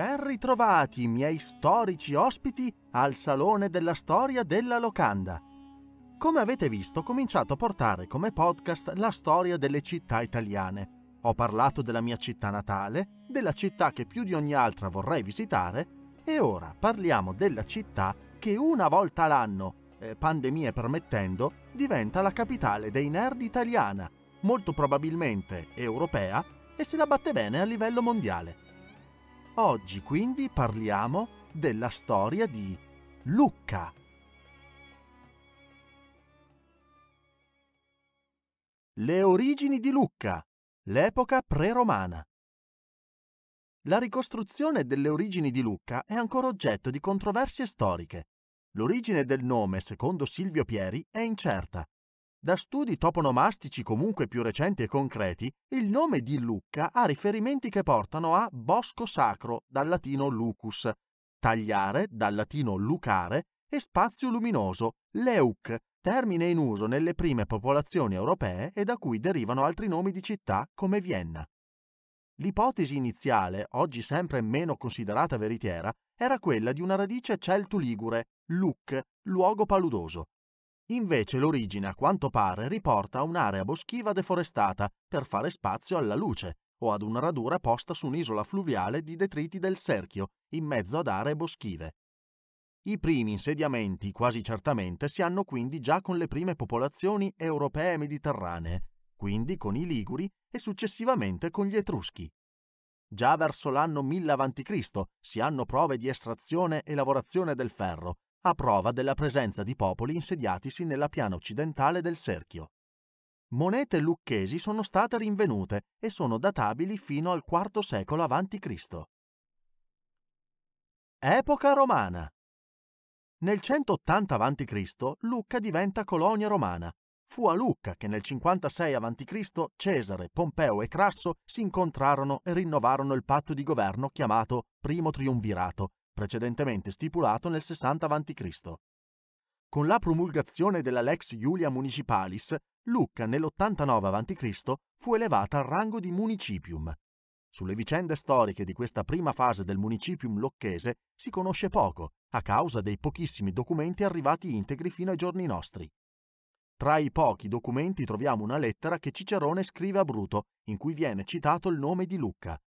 ben ritrovati miei storici ospiti al Salone della Storia della Locanda. Come avete visto ho cominciato a portare come podcast la storia delle città italiane. Ho parlato della mia città natale, della città che più di ogni altra vorrei visitare e ora parliamo della città che una volta l'anno, eh, pandemie permettendo, diventa la capitale dei nerd italiana, molto probabilmente europea e se la batte bene a livello mondiale. Oggi quindi parliamo della storia di Lucca. Le origini di Lucca, l'epoca preromana. La ricostruzione delle origini di Lucca è ancora oggetto di controversie storiche. L'origine del nome, secondo Silvio Pieri, è incerta, da studi toponomastici comunque più recenti e concreti, il nome di Lucca ha riferimenti che portano a bosco sacro, dal latino lucus, tagliare, dal latino lucare, e spazio luminoso, leuc, termine in uso nelle prime popolazioni europee e da cui derivano altri nomi di città come Vienna. L'ipotesi iniziale, oggi sempre meno considerata veritiera, era quella di una radice celto-ligure, luc, luogo paludoso, Invece l'origine, a quanto pare, riporta a un'area boschiva deforestata per fare spazio alla luce o ad una radura posta su un'isola fluviale di detriti del Serchio, in mezzo ad aree boschive. I primi insediamenti, quasi certamente, si hanno quindi già con le prime popolazioni europee mediterranee, quindi con i Liguri e successivamente con gli Etruschi. Già verso l'anno 1000 a.C. si hanno prove di estrazione e lavorazione del ferro a prova della presenza di popoli insediatisi nella piana occidentale del Serchio. Monete lucchesi sono state rinvenute e sono databili fino al IV secolo a.C. Epoca romana Nel 180 a.C. Lucca diventa colonia romana. Fu a Lucca che nel 56 a.C. Cesare, Pompeo e Crasso si incontrarono e rinnovarono il patto di governo chiamato Primo Triumvirato, precedentemente stipulato nel 60 a.C. Con la promulgazione della Lex Iulia Municipalis, Lucca nell'89 a.C. fu elevata al rango di municipium. Sulle vicende storiche di questa prima fase del municipium locchese si conosce poco, a causa dei pochissimi documenti arrivati integri fino ai giorni nostri. Tra i pochi documenti troviamo una lettera che Cicerone scrive a Bruto, in cui viene citato il nome di Lucca,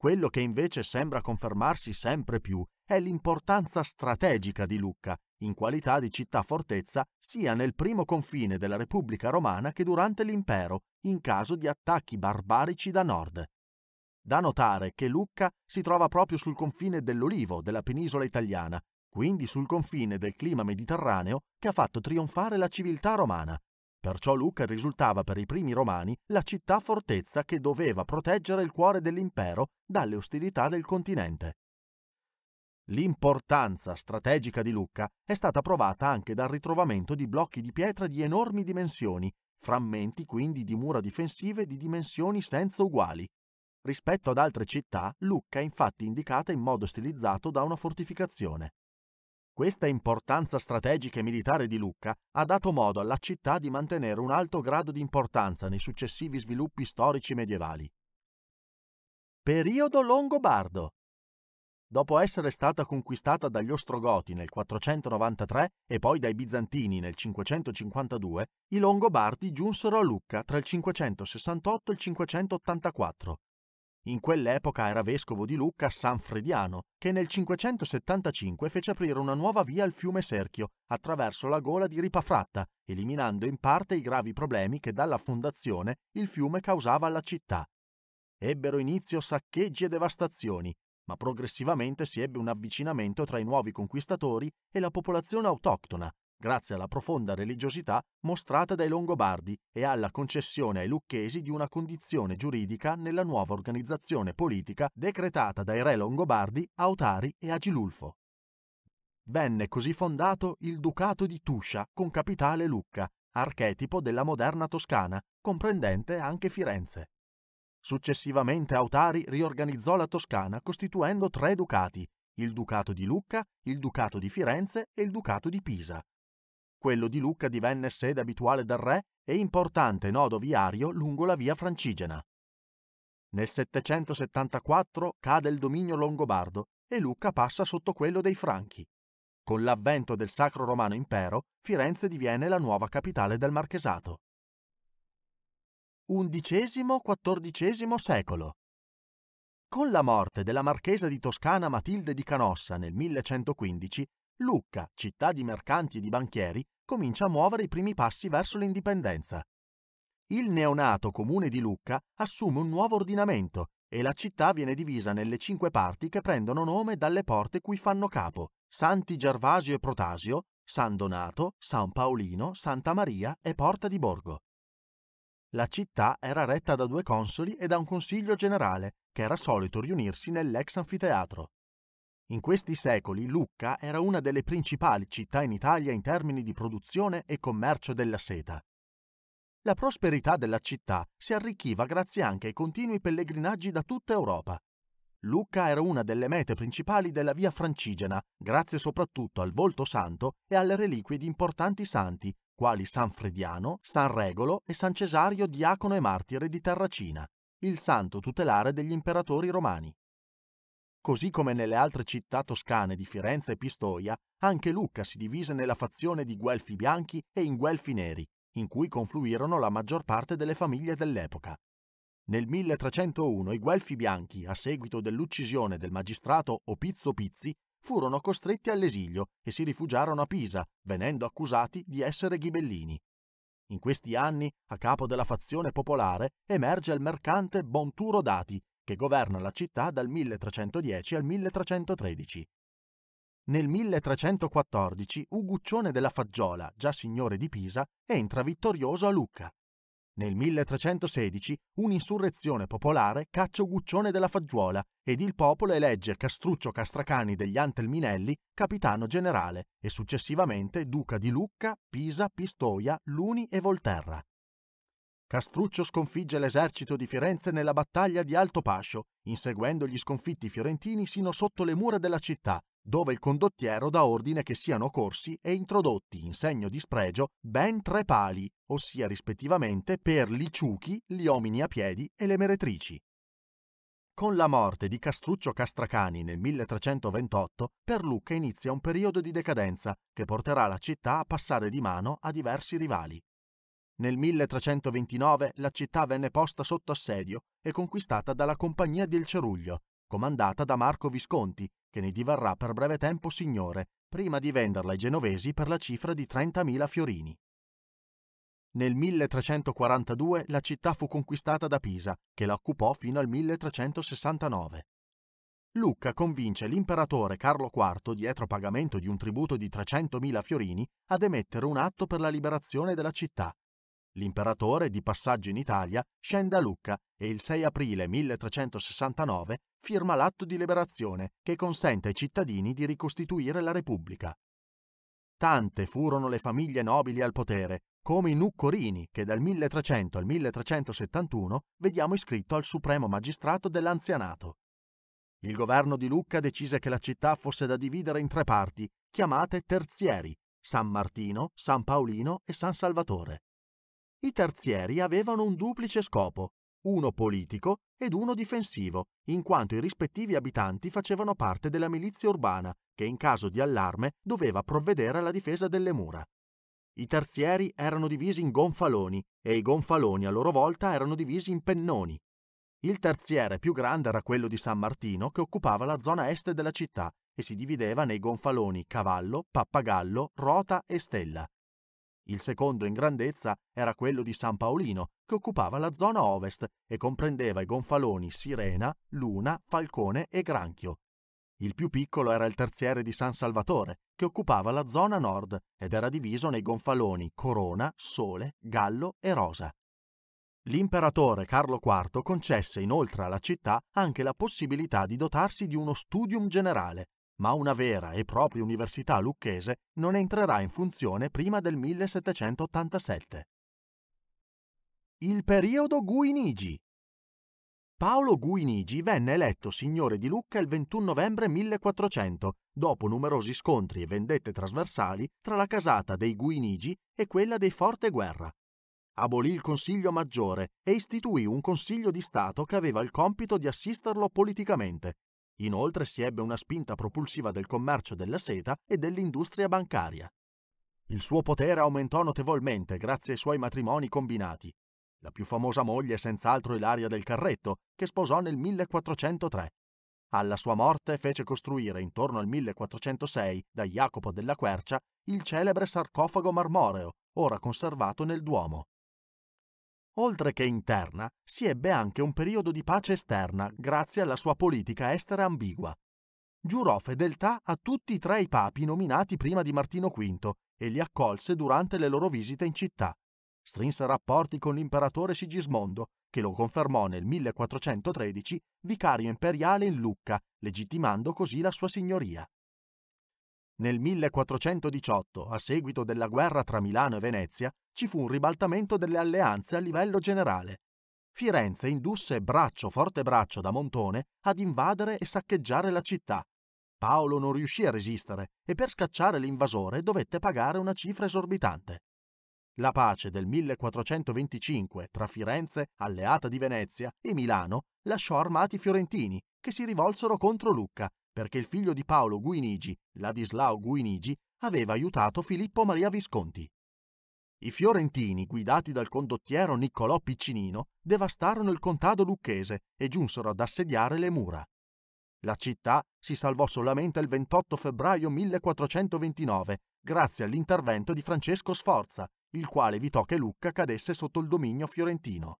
quello che invece sembra confermarsi sempre più è l'importanza strategica di Lucca, in qualità di città-fortezza sia nel primo confine della Repubblica Romana che durante l'impero, in caso di attacchi barbarici da nord. Da notare che Lucca si trova proprio sul confine dell'olivo della penisola italiana, quindi sul confine del clima mediterraneo che ha fatto trionfare la civiltà romana, Perciò Lucca risultava per i primi romani la città fortezza che doveva proteggere il cuore dell'impero dalle ostilità del continente. L'importanza strategica di Lucca è stata provata anche dal ritrovamento di blocchi di pietra di enormi dimensioni, frammenti quindi di mura difensive di dimensioni senza uguali. Rispetto ad altre città, Lucca è infatti indicata in modo stilizzato da una fortificazione. Questa importanza strategica e militare di Lucca ha dato modo alla città di mantenere un alto grado di importanza nei successivi sviluppi storici medievali. Periodo Longobardo. Dopo essere stata conquistata dagli Ostrogoti nel 493 e poi dai Bizantini nel 552, i Longobardi giunsero a Lucca tra il 568 e il 584 in quell'epoca era vescovo di Lucca Sanfrediano, che nel 575 fece aprire una nuova via al fiume Serchio, attraverso la gola di Ripafratta, eliminando in parte i gravi problemi che dalla fondazione il fiume causava alla città. Ebbero inizio saccheggi e devastazioni, ma progressivamente si ebbe un avvicinamento tra i nuovi conquistatori e la popolazione autoctona, grazie alla profonda religiosità mostrata dai Longobardi e alla concessione ai lucchesi di una condizione giuridica nella nuova organizzazione politica decretata dai re Longobardi Autari e Agilulfo. Venne così fondato il Ducato di Tuscia con capitale Lucca, archetipo della moderna Toscana, comprendente anche Firenze. Successivamente Autari riorganizzò la Toscana costituendo tre ducati, il Ducato di Lucca, il Ducato di Firenze e il Ducato di Pisa, quello di Lucca divenne sede abituale del re e importante nodo viario lungo la via francigena. Nel 774 cade il dominio longobardo e Lucca passa sotto quello dei Franchi. Con l'avvento del Sacro Romano Impero, Firenze diviene la nuova capitale del Marchesato. XI-XIV secolo Con la morte della Marchesa di Toscana Matilde di Canossa nel 1115, Lucca, città di mercanti e di banchieri, comincia a muovere i primi passi verso l'indipendenza. Il neonato comune di Lucca assume un nuovo ordinamento e la città viene divisa nelle cinque parti che prendono nome dalle porte cui fanno capo Santi Gervasio e Protasio, San Donato, San Paolino, Santa Maria e Porta di Borgo. La città era retta da due consoli e da un consiglio generale, che era solito riunirsi nell'ex anfiteatro. In questi secoli Lucca era una delle principali città in Italia in termini di produzione e commercio della seta. La prosperità della città si arricchiva grazie anche ai continui pellegrinaggi da tutta Europa. Lucca era una delle mete principali della via francigena, grazie soprattutto al volto santo e alle reliquie di importanti santi, quali San Frediano, San Regolo e San Cesario diacono e martire di Terracina, il santo tutelare degli imperatori romani. Così come nelle altre città toscane di Firenze e Pistoia, anche Lucca si divise nella fazione di Guelfi bianchi e in Guelfi neri, in cui confluirono la maggior parte delle famiglie dell'epoca. Nel 1301 i Guelfi bianchi, a seguito dell'uccisione del magistrato Opizzo Pizzi, furono costretti all'esilio e si rifugiarono a Pisa, venendo accusati di essere ghibellini. In questi anni, a capo della fazione popolare, emerge il mercante Bonturo Dati, che governa la città dal 1310 al 1313. Nel 1314 Uguccione della Faggiola, già signore di Pisa, entra vittorioso a Lucca. Nel 1316 un'insurrezione popolare caccia Uguccione della Faggiola ed il popolo elegge Castruccio Castracani degli Antelminelli capitano generale e successivamente duca di Lucca, Pisa, Pistoia, Luni e Volterra. Castruccio sconfigge l'esercito di Firenze nella battaglia di Alto Pascio, inseguendo gli sconfitti fiorentini sino sotto le mura della città, dove il condottiero dà ordine che siano corsi e introdotti in segno di spregio ben tre pali, ossia rispettivamente per gli ciuchi, gli uomini a piedi e le meretrici. Con la morte di Castruccio Castracani nel 1328, per Lucca inizia un periodo di decadenza che porterà la città a passare di mano a diversi rivali. Nel 1329 la città venne posta sotto assedio e conquistata dalla Compagnia del Ceruglio, comandata da Marco Visconti, che ne divarrà per breve tempo signore, prima di venderla ai genovesi per la cifra di 30.000 fiorini. Nel 1342 la città fu conquistata da Pisa, che la occupò fino al 1369. Lucca convince l'imperatore Carlo IV, dietro pagamento di un tributo di 300.000 fiorini, ad emettere un atto per la liberazione della città, l'imperatore di passaggio in Italia scende a Lucca e il 6 aprile 1369 firma l'atto di liberazione che consente ai cittadini di ricostituire la Repubblica. Tante furono le famiglie nobili al potere, come i Nuccorini che dal 1300 al 1371 vediamo iscritto al Supremo Magistrato dell'Anzianato. Il governo di Lucca decise che la città fosse da dividere in tre parti, chiamate terzieri, San Martino, San Paolino e San Salvatore. I terzieri avevano un duplice scopo, uno politico ed uno difensivo, in quanto i rispettivi abitanti facevano parte della milizia urbana, che in caso di allarme doveva provvedere alla difesa delle mura. I terzieri erano divisi in gonfaloni e i gonfaloni a loro volta erano divisi in pennoni. Il terziere più grande era quello di San Martino che occupava la zona est della città e si divideva nei gonfaloni cavallo, pappagallo, rota e stella. Il secondo in grandezza era quello di San Paolino, che occupava la zona ovest e comprendeva i gonfaloni Sirena, Luna, Falcone e Granchio. Il più piccolo era il terziere di San Salvatore, che occupava la zona nord ed era diviso nei gonfaloni Corona, Sole, Gallo e Rosa. L'imperatore Carlo IV concesse inoltre alla città anche la possibilità di dotarsi di uno studium generale, ma una vera e propria università lucchese non entrerà in funzione prima del 1787. Il periodo Guinigi Paolo Guinigi venne eletto signore di Lucca il 21 novembre 1400, dopo numerosi scontri e vendette trasversali tra la casata dei Guinigi e quella dei Forte Guerra. Abolì il Consiglio Maggiore e istituì un Consiglio di Stato che aveva il compito di assisterlo politicamente, Inoltre si ebbe una spinta propulsiva del commercio della seta e dell'industria bancaria. Il suo potere aumentò notevolmente grazie ai suoi matrimoni combinati. La più famosa moglie è senz'altro Ilaria del Carretto, che sposò nel 1403. Alla sua morte fece costruire intorno al 1406 da Jacopo della Quercia il celebre sarcofago marmoreo, ora conservato nel Duomo. Oltre che interna, si ebbe anche un periodo di pace esterna grazie alla sua politica estera ambigua. Giurò fedeltà a tutti e tre i papi nominati prima di Martino V e li accolse durante le loro visite in città. Strinse rapporti con l'imperatore Sigismondo, che lo confermò nel 1413 vicario imperiale in Lucca, legittimando così la sua signoria. Nel 1418, a seguito della guerra tra Milano e Venezia, ci fu un ribaltamento delle alleanze a livello generale. Firenze indusse braccio forte braccio da Montone ad invadere e saccheggiare la città. Paolo non riuscì a resistere e per scacciare l'invasore dovette pagare una cifra esorbitante. La pace del 1425 tra Firenze, alleata di Venezia, e Milano lasciò armati fiorentini che si rivolsero contro Lucca perché il figlio di Paolo Guinigi, Ladislao Guinigi, aveva aiutato Filippo Maria Visconti. I fiorentini, guidati dal condottiero Niccolò Piccinino, devastarono il contado lucchese e giunsero ad assediare le mura. La città si salvò solamente il 28 febbraio 1429, grazie all'intervento di Francesco Sforza, il quale evitò che Lucca cadesse sotto il dominio fiorentino.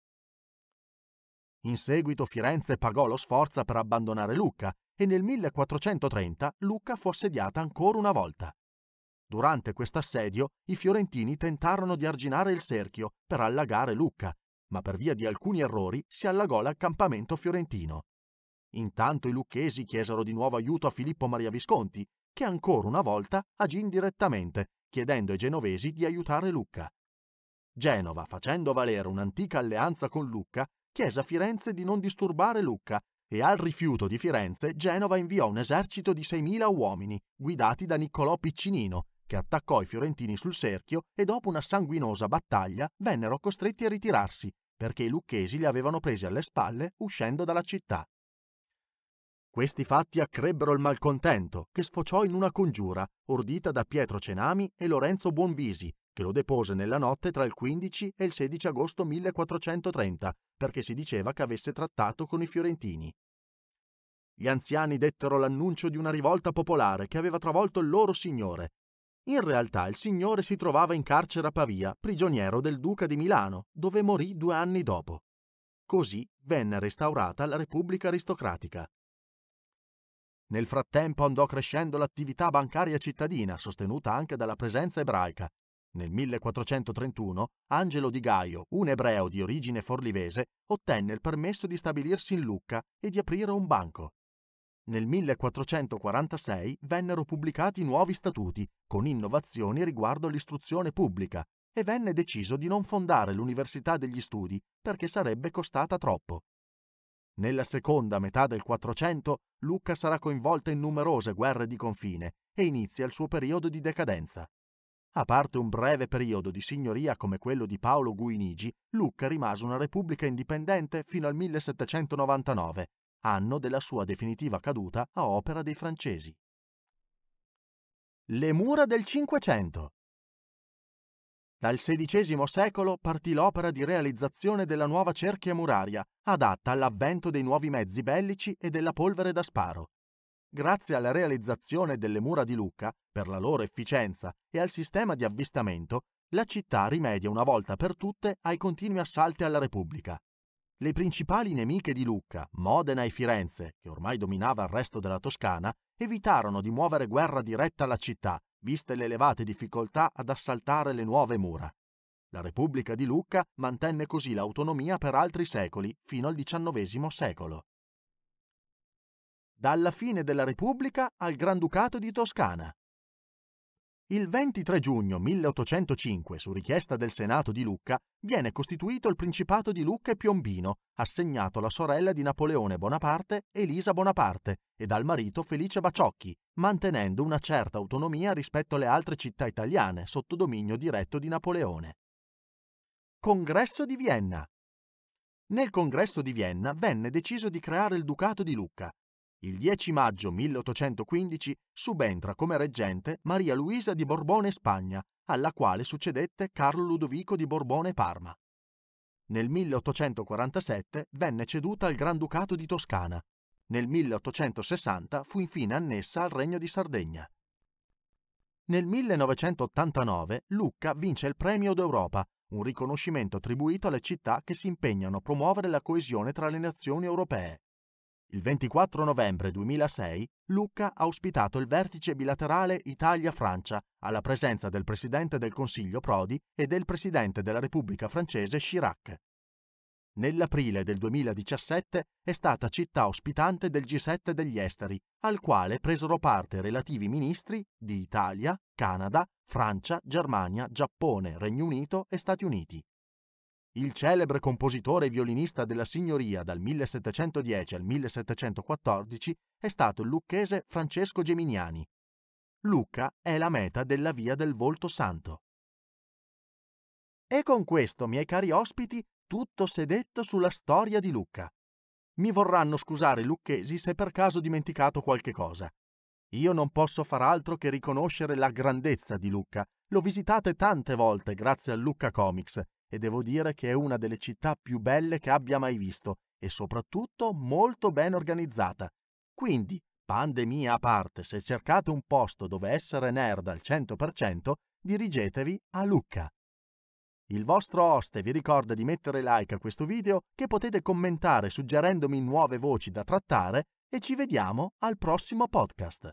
In seguito Firenze pagò lo Sforza per abbandonare Lucca e nel 1430 Lucca fu assediata ancora una volta. Durante questo assedio i fiorentini tentarono di arginare il cerchio per allagare Lucca, ma per via di alcuni errori si allagò l'accampamento fiorentino. Intanto i lucchesi chiesero di nuovo aiuto a Filippo Maria Visconti, che ancora una volta agì indirettamente, chiedendo ai genovesi di aiutare Lucca. Genova, facendo valere un'antica alleanza con Lucca, chiese a Firenze di non disturbare Lucca e al rifiuto di Firenze Genova inviò un esercito di 6.000 uomini, guidati da Niccolò Piccinino, che attaccò i fiorentini sul cerchio e dopo una sanguinosa battaglia vennero costretti a ritirarsi, perché i lucchesi li avevano presi alle spalle uscendo dalla città. Questi fatti accrebbero il malcontento, che sfociò in una congiura, ordita da Pietro Cenami e Lorenzo Buonvisi, che lo depose nella notte tra il 15 e il 16 agosto 1430, perché si diceva che avesse trattato con i fiorentini. Gli anziani dettero l'annuncio di una rivolta popolare che aveva travolto il loro signore. In realtà il signore si trovava in carcere a Pavia, prigioniero del duca di Milano, dove morì due anni dopo. Così venne restaurata la Repubblica aristocratica. Nel frattempo andò crescendo l'attività bancaria cittadina, sostenuta anche dalla presenza ebraica, nel 1431 Angelo di Gaio, un ebreo di origine forlivese, ottenne il permesso di stabilirsi in Lucca e di aprire un banco. Nel 1446 vennero pubblicati nuovi statuti, con innovazioni riguardo all'istruzione pubblica, e venne deciso di non fondare l'Università degli Studi perché sarebbe costata troppo. Nella seconda metà del 400 Lucca sarà coinvolta in numerose guerre di confine e inizia il suo periodo di decadenza. A parte un breve periodo di signoria come quello di Paolo Guinigi, Lucca rimase una repubblica indipendente fino al 1799, anno della sua definitiva caduta a opera dei francesi. Le mura del Cinquecento dal XVI secolo partì l'opera di realizzazione della nuova cerchia muraria, adatta all'avvento dei nuovi mezzi bellici e della polvere da sparo. Grazie alla realizzazione delle mura di Lucca, per la loro efficienza e al sistema di avvistamento, la città rimedia una volta per tutte ai continui assalti alla Repubblica. Le principali nemiche di Lucca, Modena e Firenze, che ormai dominava il resto della Toscana, evitarono di muovere guerra diretta alla città, viste le elevate difficoltà ad assaltare le nuove mura. La Repubblica di Lucca mantenne così l'autonomia per altri secoli, fino al XIX secolo dalla fine della Repubblica al Granducato di Toscana. Il 23 giugno 1805, su richiesta del Senato di Lucca, viene costituito il Principato di Lucca e Piombino, assegnato alla sorella di Napoleone Bonaparte, Elisa Bonaparte, e dal marito Felice Baciocchi, mantenendo una certa autonomia rispetto alle altre città italiane sotto dominio diretto di Napoleone. Congresso di Vienna. Nel Congresso di Vienna venne deciso di creare il Ducato di Lucca, il 10 maggio 1815 subentra come reggente Maria Luisa di Borbone Spagna, alla quale succedette Carlo Ludovico di Borbone Parma. Nel 1847 venne ceduta al Granducato di Toscana. Nel 1860 fu infine annessa al Regno di Sardegna. Nel 1989 Lucca vince il Premio d'Europa, un riconoscimento attribuito alle città che si impegnano a promuovere la coesione tra le nazioni europee. Il 24 novembre 2006 Lucca ha ospitato il vertice bilaterale Italia-Francia alla presenza del Presidente del Consiglio Prodi e del Presidente della Repubblica francese Chirac. Nell'aprile del 2017 è stata città ospitante del G7 degli esteri, al quale presero parte relativi ministri di Italia, Canada, Francia, Germania, Giappone, Regno Unito e Stati Uniti il celebre compositore e violinista della signoria dal 1710 al 1714 è stato il lucchese Francesco Geminiani. Lucca è la meta della via del Volto Santo. E con questo, miei cari ospiti, tutto s'è detto sulla storia di Lucca. Mi vorranno scusare i lucchesi se per caso ho dimenticato qualche cosa. Io non posso far altro che riconoscere la grandezza di Lucca. L'ho visitata tante volte grazie al Lucca Comics e devo dire che è una delle città più belle che abbia mai visto e soprattutto molto ben organizzata. Quindi, pandemia a parte, se cercate un posto dove essere nerd al 100%, dirigetevi a Lucca. Il vostro oste vi ricorda di mettere like a questo video che potete commentare suggerendomi nuove voci da trattare e ci vediamo al prossimo podcast.